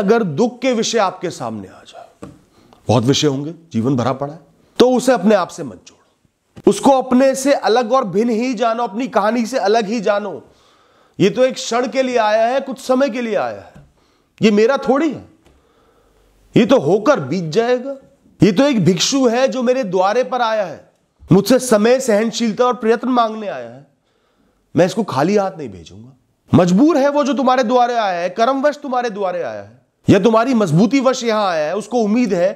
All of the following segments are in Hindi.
अगर दुख के विषय आपके सामने आ जाए बहुत विषय होंगे जीवन भरा पड़ा है तो उसे अपने आप से मत जोड़ो उसको अपने से अलग और भिन्न ही जानो अपनी कहानी से अलग ही जानो ये तो एक क्षण के लिए आया है कुछ समय के लिए आया है ये मेरा थोड़ी है ये तो होकर बीत जाएगा ये तो एक भिक्षु है जो मेरे द्वारे पर आया है मुझसे समय सहनशीलता और प्रयत्न मांगने आया है मैं इसको खाली हाथ नहीं भेजूंगा मजबूर है वो जो तुम्हारे द्वारे आया है कर्मवश तुम्हारे द्वारे आया है या तुम्हारी मजबूती वश यहां आया है उसको उम्मीद है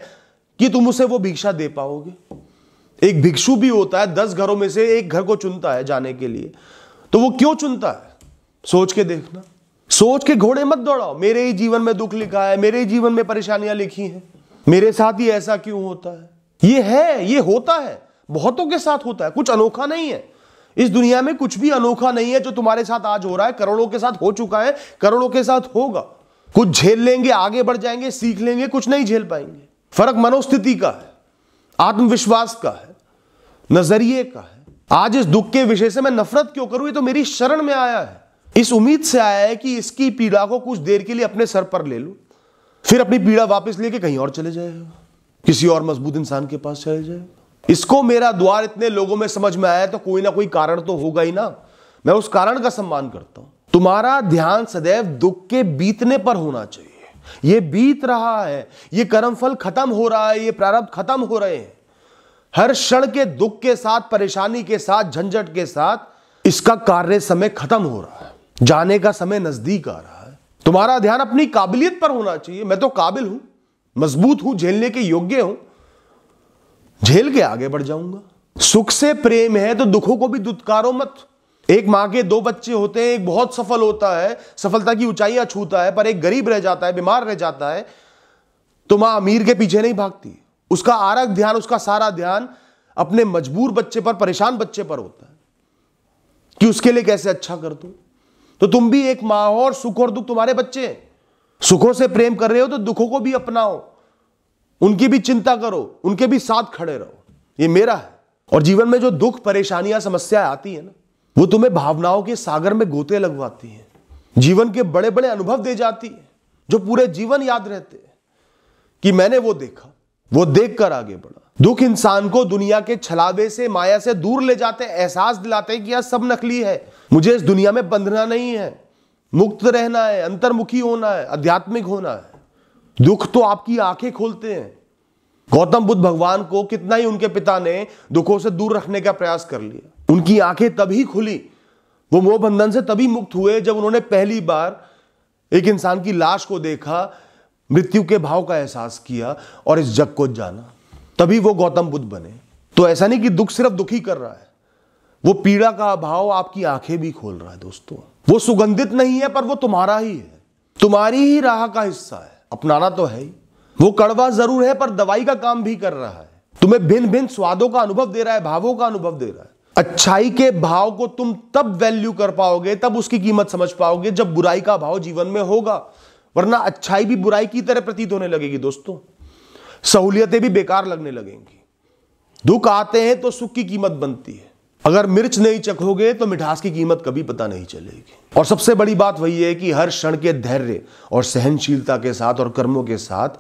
कि तुम उसे वो भिक्षा दे पाओगे एक भिक्षु भी होता है दस घरों में से एक घर को चुनता है जाने के लिए तो वो क्यों चुनता है सोच के देखना सोच के घोड़े मत दौड़ाओ मेरे ही जीवन में दुख लिखा है मेरे ही जीवन में परेशानियां लिखी हैं मेरे साथ ही ऐसा क्यों होता है ये है ये होता है बहुतों के साथ होता है कुछ अनोखा नहीं है इस दुनिया में कुछ भी अनोखा नहीं है जो तुम्हारे साथ आज हो रहा है करोड़ों के साथ हो चुका है करोड़ों के साथ होगा कुछ झेल लेंगे आगे बढ़ जाएंगे सीख लेंगे कुछ नहीं झेल पाएंगे फर्क मनोस्थिति का है आत्मविश्वास का है नजरिए का है आज इस दुख के विषय से मैं नफरत क्यों करूं ये तो मेरी शरण में आया है इस उम्मीद से आया है कि इसकी पीड़ा को कुछ देर के लिए अपने सर पर ले लूं फिर अपनी पीड़ा वापस लेके कहीं और चले जाएगा किसी और मजबूत इंसान के पास चले जाए इसको मेरा द्वार इतने लोगों में समझ में आया तो कोई ना कोई कारण तो होगा ही ना मैं उस कारण का सम्मान करता हूं तुम्हारा ध्यान सदैव दुख के बीतने पर होना चाहिए ये बीत रहा है ये कर्मफल खत्म हो रहा है ये प्रारब्ध खत्म हो रहे हैं हर क्षण के दुख के साथ परेशानी के साथ झंझट के साथ इसका कार्य समय खत्म हो रहा है जाने का समय नजदीक आ रहा है तुम्हारा ध्यान अपनी काबिलियत पर होना चाहिए मैं तो काबिल हूं मजबूत हूं झेलने के योग्य हूं झेल के आगे बढ़ जाऊंगा सुख से प्रेम है तो दुखों को भी दुत्कारो मत एक माँ के दो बच्चे होते हैं एक बहुत सफल होता है सफलता की ऊंचाइयां छूता है पर एक गरीब रह जाता है बीमार रह जाता है तो माँ अमीर के पीछे नहीं भागती उसका आरक ध्यान उसका सारा ध्यान अपने मजबूर बच्चे पर परेशान बच्चे पर होता है कि उसके लिए कैसे अच्छा कर दू तो तुम भी एक माँ हो और सुख और दुख तुम्हारे बच्चे हैं सुखों से प्रेम कर रहे हो तो दुखों को भी अपनाओ उनकी भी चिंता करो उनके भी साथ खड़े रहो ये मेरा है और जीवन में जो दुख परेशानियां समस्याएं आती है ना वो तुम्हें भावनाओं के सागर में गोते लगवाती है जीवन के बड़े बड़े अनुभव दे जाती है जो पूरे जीवन याद रहते हैं कि मैंने वो देखा वो कर आगे बढ़ा दुख इंसान को दुनिया के छलावे से माया से दूर ले जाते एहसास दिलाते हैं कि यह सब नकली है मुझे इस दुनिया में बंधना नहीं है मुक्त रहना है अंतर्मुखी होना है आध्यात्मिक होना है दुख तो आपकी आंखें खोलते हैं गौतम बुद्ध भगवान को कितना ही उनके पिता ने दुखों से दूर रखने का प्रयास कर लिया उनकी आंखें तभी खुली वो मोह बंधन से तभी मुक्त हुए जब उन्होंने पहली बार एक इंसान की लाश को देखा मृत्यु के भाव का एहसास किया और इस जग को जाना तभी वो गौतम बुद्ध बने तो ऐसा नहीं कि दुख सिर्फ दुखी कर रहा है वो पीड़ा का अभाव आपकी आंखें भी खोल रहा है दोस्तों वो सुगंधित नहीं है पर वो तुम्हारा ही है तुम्हारी ही राह का हिस्सा है अपनाना तो है ही वो कड़वा जरूर है पर दवाई का काम भी कर रहा है तुम्हें भिन्न भिन्न स्वादों का अनुभव दे रहा है भावों का अनुभव दे रहा है अच्छाई के भाव को तुम तब वैल्यू कर पाओगे तब उसकी कीमत समझ पाओगे जब बुराई का भाव जीवन में होगा वरना अच्छाई भी बुराई की तरह प्रतीत होने लगेगी दोस्तों सहूलियतें भी बेकार लगने लगेंगी दुख आते हैं तो सुख की कीमत बनती है अगर मिर्च नहीं चखोगे तो मिठास की कीमत कभी पता नहीं चलेगी और सबसे बड़ी बात वही है कि हर क्षण के धैर्य और सहनशीलता के साथ और कर्मों के साथ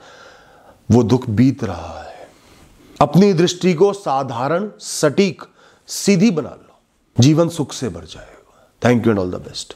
वो दुख बीत रहा है अपनी दृष्टि को साधारण सटीक सीधी बना लो जीवन सुख से भर जाएगा thank you and all the best